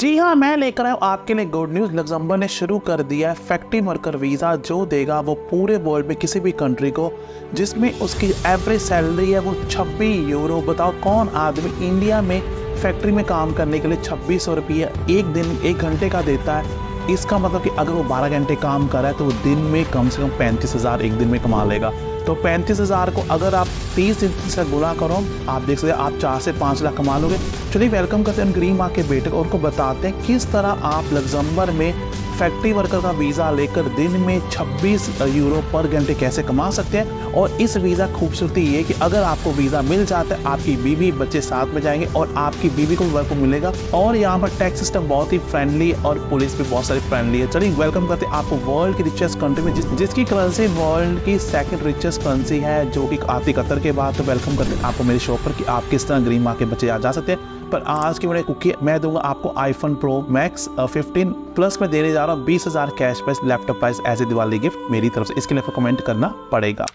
जी हाँ मैं लेकर आया आपके लिए गुड न्यूज़ लग्जम्बर ने शुरू कर दिया है फैक्ट्री वर्कर वीज़ा जो देगा वो पूरे वर्ल्ड में किसी भी कंट्री को जिसमें उसकी एवरेज सैलरी है वो छब्बीस यूरो बताओ कौन आदमी इंडिया में फैक्ट्री में काम करने के लिए छब्बीस सौ रुपये एक दिन एक घंटे का देता है इसका मतलब कि अगर वो बारह घंटे काम कर रहा है तो वो दिन में कम से कम पैंतीस हज़ार एक दिन में कमा लेगा तो पैंतीस हज़ार को अगर आप तीस दिन से गुना करो आप देख सकते आप चार से पाँच लाख कमा लोगे चलिए वेलकम करते हैं ग्रीम गरीब के बेटे और उनको बताते हैं किस तरह आप लग्जम्बर में फैक्ट्री वर्कर का वीज़ा लेकर दिन में 26 यूरो पर घंटे कैसे कमा सकते हैं और इस वीज़ा खूबसूरती ये कि अगर आपको वीज़ा मिल जाता है आपकी बीवी बच्चे साथ में जाएंगे और आपकी बीवी को वर्क मिलेगा और यहाँ पर टैक्स सिस्टम बहुत ही फ्रेंडली और पुलिस भी बहुत सारी फ्रेंडली है चलिए वेलकम करते हैं आपको वर्ल्ड की रिचेस्ट कंट्री में जिस, जिसकी करेंसी वर्ल्ड की सेकेंड रिचेस्ट करेंसी है जो कि आती कतर के बाद तो वेलकम करते हैं आपको मेरे शॉप पर कि आप किस तरह ग्रीन मार्केट बच्चे आ जा सकते हैं पर आज की बड़े कुकी मैं दूंगा आपको iPhone pro max fifteen plus में देने जा रहा हूँ बीस हज़ार cash price laptop price as a Diwali gift मेरी तरफ से इसके लिए कमेंट करना पड़ेगा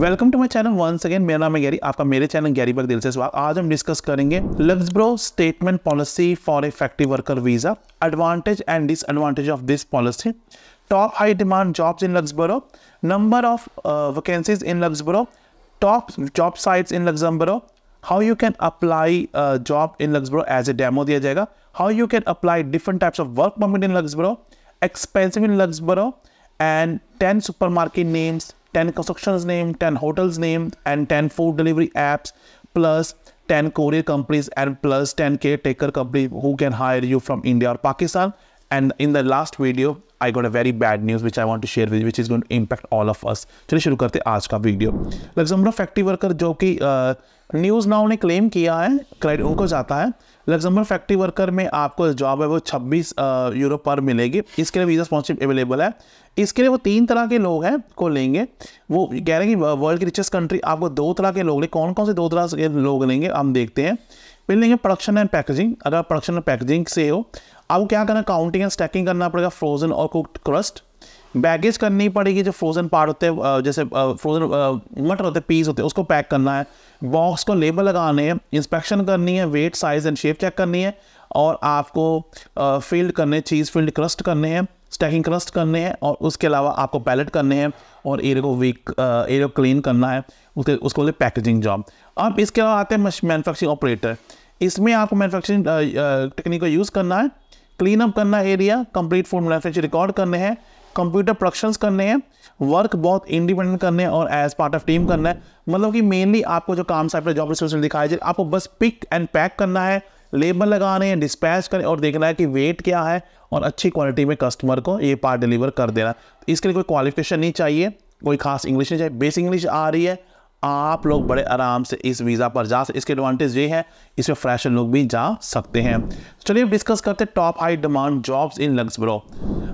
welcome to my channel once again मेरा नाम है गैरी आपका मेरे चैनल गैरी पर दिल से स्वागत आज हम डिस्कस करेंगे Luxembourg statement policy for effective worker visa advantage and disadvantage of this policy top high demand jobs in Luxembourg, number of vacancies in in top job sites in in how you can apply a job in Luxembourg as a demo दिया जाएगा how you can apply different types of work permit in Luxembourg expensive in Luxembourg and 10 supermarket names 10 constructions name 10 hotels name and 10 food delivery apps plus 10 courier companies and plus 10 caretaker company who can hire you from India or Pakistan and in the last video I got a very bad news which I want to share with which is going to impact all of us चलिए शुरू करते आज का video लग्जम्बर factory worker जो कि news now ने claim किया है क्रेडिट उनको जाता है लग्जम्बर फैक्ट्री वर्कर में आपको जॉब है वो छब्बीस यूरो पर मिलेगी इसके लिए वीज़ा स्पॉन्सरशिप अवेलेबल है इसके लिए वो तीन तरह के लोग हैं को लेंगे वो कह रहे हैं कि वर्ल्ड की रिचेस्ट कंट्री आपको दो तरह के लोग लेंगे कौन कौन से दो तरह के लोग लेंगे हम देखते हैं पहले लेंगे प्रोडक्शन एंड पैकेजिंग अगर प्रोडक्शन एंड पैकेजिंग से हो आपको क्या करना काउंटिंग एंड स्टैकिंग करना पड़ेगा फ्रोजन और कुक्ड क्रस्ट बैगेज करनी पड़ेगी जो फ्रोजन पार्ट होते हैं जैसे फ्रोजन मटर होते हैं पीस होते हैं उसको पैक करना है बॉक्स को लेबल लगाने हैं इंस्पेक्शन करनी है weight size and shape check करनी है और आपको फील्ड करने चीज़ फील्ड क्रस्ट करने हैं स्टैकिंग क्रस्ट करने हैं और उसके अलावा आपको पैलेट करने हैं और एरिया को वीक एरिया क्लीन करना है उसके उसको बोले पैकेजिंग जॉब अब इसके अलावा आते हैं मैनुफैक्चरिंग ऑपरेटर इसमें आपको मैनुफैक्चरिंग टेक्निक को यूज़ करना है क्लीन अप करना area complete food manufacture record करने हैं कंप्यूटर प्रोडक्शंस करने हैं वर्क बहुत इंडिपेंडेंट करने हैं और एज पार्ट ऑफ टीम करना है मतलब कि मेनली आपको जो काम साइड पर जॉब रिस्पॉन्सिबिलिटी दिखाया जाए आपको बस पिक एंड पैक करना है लेबर लगाने हैं डिस्पैच करें और देखना है कि वेट क्या है और अच्छी क्वालिटी में कस्टमर को ये पार्ट डिलीवर कर देना इसके लिए कोई क्वालिफिकेशन नहीं चाहिए कोई खास इंग्लिश नहीं चाहिए बेसिक इंग्लिश आ रही है आप लोग बड़े आराम से इस वीज़ा पर जा सकते इसके एडवांटेज ये है इसमें फ्रेशर लोग भी जा सकते हैं चलिए डिस्कस करते हैं top high demand jobs in Luxembourg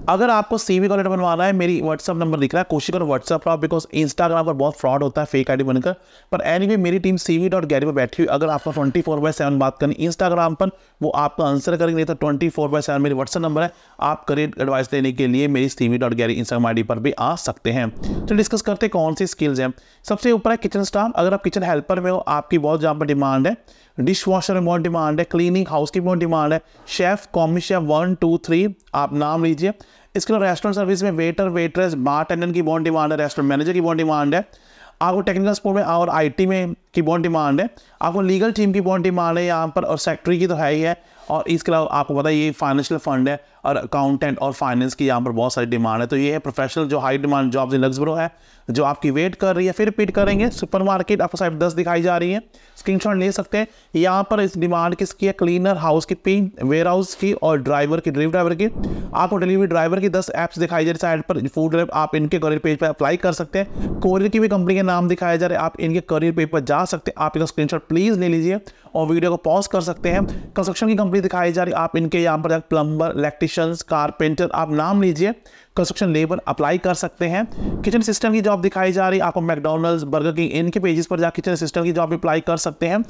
अगर आपको सी वी का लेटर बनवाना है मेरी व्हाट्सअप नंबर दिख रहा है कोशिश करो व्हाट्सअप पर बिकॉज इंस्टाग्राम पर बहुत फ्रॉड होता है फेक आई बनकर पर एनी anyway, मेरी टीम सी वी पर बैठी हुई अगर आपको ट्वेंटी फोर बाई सेवन बात करनी इंस्टाग्राम पर वो आपको आंसर करेंगे नहीं तो ट्वेंटी फोर बाय सेवन मेरी व्हाट्सअप नंबर है आप करियर एडवाइस देने के लिए मेरी C V dot Gary Instagram I पर भी आ सकते हैं तो डिस्कस करते कौन सी स्किल्स हैं सबसे ऊपर है किचन किचन स्टाफ अगर आप किचन हेल्पर में हो आपकी बहुत जहाँ पर डिमांड है डिश वॉशर में बहुत डिमांड है क्लीनिंग हाउस की बहुत डिमांड है chef commis chef one two three आप नाम लीजिए इसके अलावा रेस्टोरेंट सर्विस में वेटर वेटरेस बार टेंडर की बहुत डिमांड है रेस्टोरेंट मैनेजर की बहुत डिमांड है आपको टेक्निकल सपोर्ट में और आईटी में की बहुत डिमांड है आपको लीगल टीम की बहुत डिमांड है यहाँ पर और सेक्रेटरी की तो है ही है और इसके अलावा आपको पता है ये फाइनेंशियल फंड है और अकाउंटेंट और फाइनेंस की यहाँ पर बहुत सारी डिमांड है तो ये है प्रोफेशनल जो high demand jobs in Luxembourg है जो आपकी वेट कर रही है फिर रिपीट करेंगे सुपर मार्केट आपको साइड दस दिखाई जा रही है स्क्रीनशॉट ले सकते हैं यहाँ पर इस डिमांड किसकी है cleaner housekeeping warehouse की और ड्राइवर की डिलीवरी ड्राइवर की आपको डिलीवरी ड्राइवर की दस ऐप्स दिखाई जा रही साइड पर फूड आप इनके करियर पेज पर अप्लाई कर सकते हैं कोरियर की भी कंपनी के नाम दिखाया जा रहा है आप इनके करियर पेज पर जा सकते हैं आप इनका स्क्रीन प्लीज़ ले लीजिए और वीडियो को पॉज कर सकते हैं कंस्ट्रक्शन की कंपनी भी दिखाई जा रही आप इनके यहाँ पर प्लम्बर इलेक्ट्रिशियंस कारपेंटर आप नाम लीजिए कंस्ट्रक्शन लेबर अप्लाई कर सकते हैं किचन सिस्टम की जॉब दिखाई जा रही आपको मैकडोनल्ड्स बर्गर किंग इनके पेजेस पर जा किचन सिस्टम की जॉब अप्लाई कर सकते हैं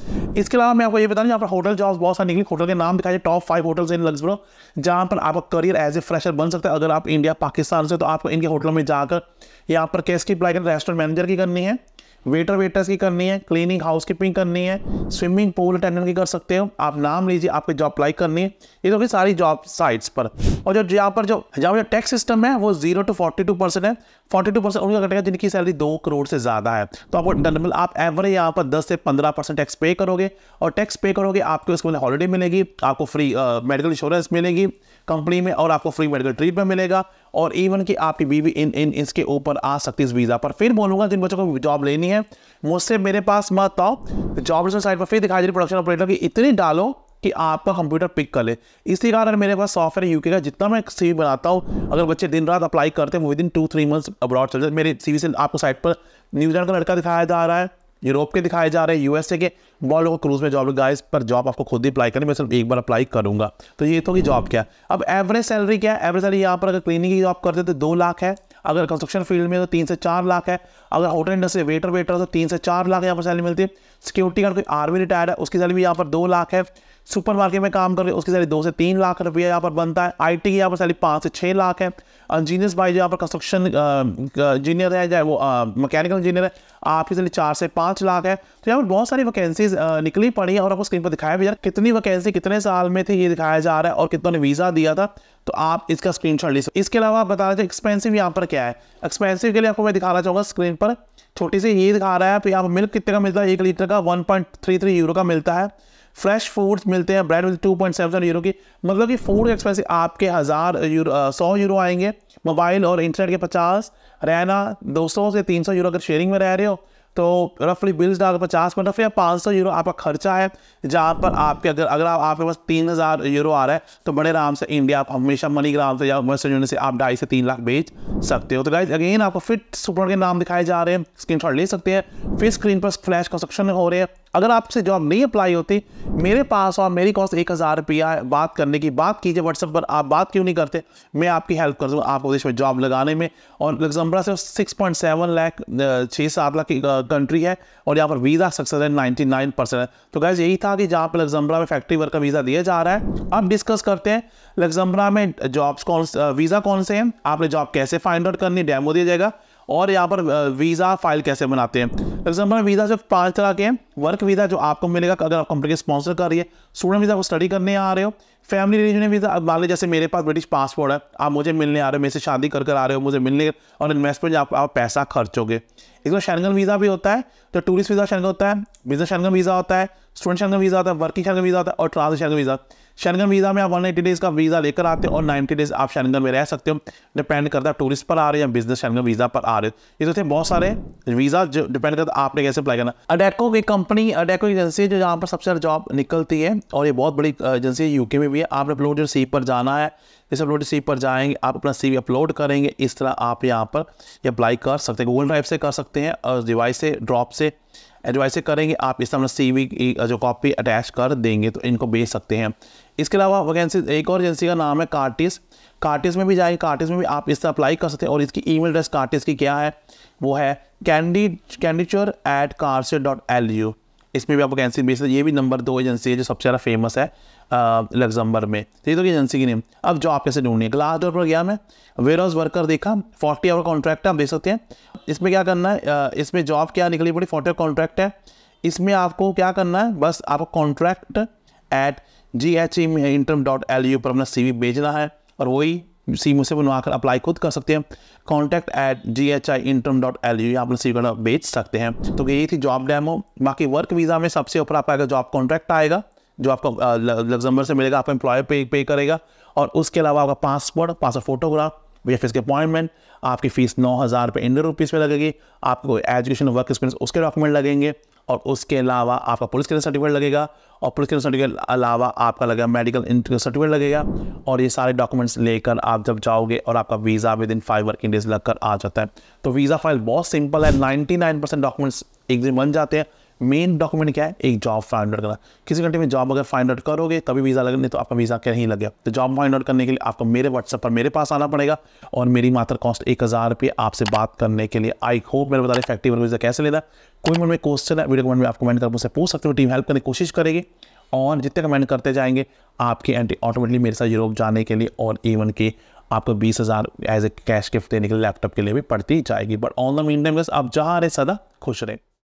इसके अलावा मैं आपको ये बता दूँ यहाँ पर होटल जॉब्स बहुत सारी निकली होटल के नाम दिखाई top five hotels in Luxembourg जहाँ पर आपका करियर एज ए फ्रेशर बन सकता है अगर आप इंडिया पाकिस्तान से तो आपको इनके होटलों में जाकर यहाँ पर cash apply apply restaurant manager की करनी है वेटर वेटर्स की करनी है क्लीनिंग हाउस कीपिंग करनी है स्विमिंग पूल अटेंडेंट की कर सकते हो आप नाम लीजिए आपकी जॉब अप्लाई करनी है ये तो सारी जॉब साइट्स पर और जो यहाँ पर जो यहाँ पर जो टैक्स सिस्टम है वो zero to forty two percent है फोर्टी टू परसेंट उनका कटेगा जिनकी सैलरी दो करोड़ से ज़्यादा है तो आपको डनबल आप एवरेज यहाँ पर दस से पंद्रह परसेंट टैक्स पे करोगे और टैक्स पे करोगे आपके उसके मतलब हॉलीडे मिलेगी आपको फ्री मेडिकल इंश्योरेंस मिलेगी कंपनी में और आपको फ्री मेडिकल ट्रीटमेंट मिलेगा और इवन कि आपकी बीवी इन इन इसके ऊपर आ सकती है इस वीज़ा पर फिर बोलूँगा जिन बच्चों को जॉब लेनी है मुझसे मेरे पास मत आओ जॉब साइड पर फिर दिखाई दे रही प्रोडक्शन ऑपरेटर की इतनी डालो कि आपका कंप्यूटर पिक कर ले इसी कारण मेरे पास सॉफ्टवेयर यूके का जितना मैं सी बनाता हूँ अगर बच्चे दिन रात अप्लाई करते हैं within two three months abroad चल जाए मेरे सी से आपको साइट पर न्यूजीलैंड का लड़का दिखाया जा रहा है यूरोप के दिखाए जा रहे हैं यूएसए के बहुत लोगों क्रूज में जॉब गाइस पर जॉब आपको खुद ही अप्लाई करनी मैं सिर्फ एक बार अप्लाई करूंगा तो ये तो कि जॉब क्या अब एवरेज सैलरी क्या है एवरेज सैलरी यहाँ पर अगर क्लीनिंग की जॉब करते तो दो लाख है अगर कंस्ट्रक्शन फील्ड में तो तीन से चार लाख है अगर होटल इंडस्ट्री वेटर वेटर तो तीन से चार लाख यहाँ पर सैलरी मिलती है सिक्योरिटी गार्ड कोई आर्मी रिटायर्ड है उसकी सैलरी यहाँ पर दो लाख है सुपर मार्केट में काम कर रहे उसकी सैलरी दो से तीन लाख रुपया यहाँ पर बनता है आईटी की यहाँ पर सैलरी पाँच से छः लाख है इंजीनियर्स भाई जो यहाँ पर कंस्ट्रक्शन इंजीनियर है चाहे वो मैकेनिकल इंजीनियर है आपकी सैलरी चार से पाँच लाख है तो यहाँ पर बहुत सारी वैकेंसीज निकली पड़ी है और आपको स्क्रीन पर दिखाया भी कितनी वैकेंसी कितने साल में थी ये दिखाया जा रहा है और कितनों ने वीज़ा दिया था तो आप इसका स्क्रीन ले सकते इसके अलावा आप बता रहे एक्सपेंसिव यहाँ पर क्या है एक्सपेंसिव के लिए आपको मैं दिखाना चाहूँगा स्क्रीन पर छोटी सी ये दिखा रहा है यहाँ पर मिल्क कितने का मिलता है एक लीटर का one point three three euro का मिलता है फ्रेश फूड्स मिलते हैं bread with two point seven euro की मतलब कि फूड एक्सपेंसिव आपके हज़ार यूरो सौ यूरो आएंगे मोबाइल और इंटरनेट के पचास रहना दो सौ से तीन सौ यूरो अगर शेयरिंग में रह रहे हो तो रफली बिल्स डाल पचास मतलब फिर पाँच सौ यूरो आपका खर्चा है जहाँ पर आपके अगर अगर आप आपके पास तीन हज़ार यूरो आ रहा है तो बड़े आराम से इंडिया आप हमेशा मनीग्राम से या वेस्टर्न यूनियन से आप ढाई से तीन लाख बेच सकते हो तो गाइज अगेन आपको फिट सुपर के नाम दिखाए जा रहे हैं स्क्रीन ले सकते हैं फिर स्क्रीन पर फ्लैश कंस्ट्रक्शन हो रहे हैं अगर आपसे जॉब नहीं अप्लाई होती मेरे पास और मेरी कॉस्ट एक हज़ार रुपया बात करने की बात कीजिए व्हाट्सएप पर आप बात क्यों नहीं करते मैं आपकी हेल्प कर दूँगा आपको देश में जॉब लगाने में और लग्जम्बरा से सिक्स पॉइंट सेवन लाख छः सात लाख की कंट्री है और यहाँ पर वीज़ा सक्सेस है नाइन्टी नाइन परसेंट है तो गैस यही था कि जहाँ पर लग्जम्बरा में फैक्ट्री वर्क का वीज़ा दिया जा रहा है अब डिस्कस करते हैं लग्जम्बरा में जॉब्स कौन वीज़ा कौन से हैं आपने जॉब कैसे फाइंड आउट करनी डेमो दिया जाएगा और यहाँ पर वीज़ा फाइल कैसे बनाते हैं फॉर एग्जाम्पल वीज़ा जो पाँच तरह के हैं वर्क वीज़ा जो आपको मिलेगा अगर आप कंपनी के स्पॉन्सर कर रही है स्टूडेंट वीज़ा को स्टडी करने आ रहे हो फैमिली रिलीजन भी अब मान लीजिए जैसे मेरे पास ब्रिटिश पासपोर्ट है आप मुझे मिलने आ रहे हो मेरे से शादी कर कर आ रहे हो मुझे मिलने और इन्वेस्टमेंट आप, आप पैसा खर्चोगे इसमें शैनगन वीज़ा भी होता है तो टूरिस्ट वीज़ा शैनगन होता है बिजनेस शैनगन वीज़ा होता है स्टूडेंट शैनगन वीज़ा होता है वर्किंग शैनगन वीज़ा होता है और transit Schengen visa Schengen visa में आप वन एटी डेज़ का वीज़ा लेकर आते हो और नाइन्टी डेज़ आप शैनगन में रह सकते हो डिपेंड करता है टूरिस्ट पर आ रहे हैं या बिजनेस शैनगन वीज़ा पर आ रहे हो ये तो थे बहुत सारे वीज़ा जो डिपेंड करता है आपने कैसे अप्लाई करना अडेको की कंपनी अडेको एजेंसी जो यहाँ पर सबसे ज़्यादा जॉब निकलती है और ये बहुत बड़ी एजेंसी है यूके में हुई है आपने अपलोड सी पर जाना है जैसे अपलोड सी पर जाएंगे आप अपना सी अपलोड करेंगे इस तरह आप यहाँ पर अप्लाई कर सकते हैं गूगल ड्राइव से कर सकते हैं और डिवाइस से ड्रॉप से एडवाइस से करेंगे आप इस तरह सी की जो कॉपी अटैच कर देंगे तो इनको बेच सकते हैं इसके अलावा वैकेंसी एक और एजेंसी का नाम है कार्टिस कार्टिस में भी जाएंगे कार्टिस में भी आप इस तरह अप्लाई कर सकते हैं और इसकी ईमेल एड्रेस कार्टिस की क्या है वो है candy candidature at carsier dot L U इसमें भी आप वैकेंसी बेच सकते ये भी नंबर दो एजेंसी है जो सबसे ज़्यादा फेमस है लग्जमबर्ग में तो ये तो एजेंसी की नेम अब जॉब कैसे ढूंढनी है ग्लास डोर पर गया मैं वेयर हाउस वर्कर देखा फोर्टी आवर कॉन्ट्रैक्ट है आप देख सकते हैं इसमें क्या करना है इसमें जॉब क्या निकली पड़ी फोर्टी आवर कॉन्ट्रैक्ट है इसमें आपको क्या करना है बस आपको contract at G H interim dot L U पर अपना सी भेजना है और वही सी मुझसे बनवाकर अप्लाई खुद कर सकते हैं contact at G H I interim dot L U आप सी भेज सकते हैं तो यही थी जॉब डैमो बाकी वर्क वीज़ा में सबसे ऊपर आपका जॉब कॉन्ट्रैक्ट आएगा जो आपको लग्जमबर्ग से मिलेगा आपका एम्प्लॉय पे पे करेगा और उसके अलावा आपका passport passport photograph V K appointment आपकी फ़ीस नौ हज़ार रुपये इंडियन रुपीज़ में लगेगी आपको एजुकेशन वर्क एक्सपीरियंस उसके डॉक्यूमेंट लगेंगे और उसके अलावा आपका पुलिस क्लियर सर्टिफिकेट लगेगा और पुलिस क्लियर सर्टिफिकेट अलावा आपका लगेगा मेडिकल सर्टिफिकेट लगेगा और ये सारे डॉक्यूमेंट्स लेकर आप जब जाओगे और आपका visa within five working days लगकर आ जाता है तो वीज़ा फाइल बहुत सिंपल है नाइन्टी नाइन परसेंट डॉक्यूमेंट्स एक दिन बन जाते हैं मेन डॉक्यूमेंट क्या है एक जॉब फाइंड आउट करना किसी कंट्री में जॉब अगर फाइंड आउट करोगे तभी वीज़ा लगने तो आपका वीज़ा क्या नहीं लगेगा तो जॉब फाइंड आउट करने के लिए आपको मेरे व्हाट्सअप पर मेरे पास आना पड़ेगा और मेरी मात्र कॉस्ट एक हज़ार रुपये आपसे बात करने के लिए आई होप मेरे बता रहे इफेक्टिव वीज़ा कैसे लेना कोई मन में क्वेश्चन है वीडियो कमेंट में आप कमेंट कर मुझसे पूछ सकते हो टीम हेल्प करने की कोशिश करेगी और जितने कमेंट करते जाएंगे आपकी एंट्री ऑटोमेटिकली मेरे साथ यूरोप जाने के लिए और इवन के आपको बीस हज़ार एज ए कैश गिफ्ट देने के लिए लैपटॉप के लिए भी पड़ती जाएगी but on the mean time आप जहाँ रहे सदा खुश रहें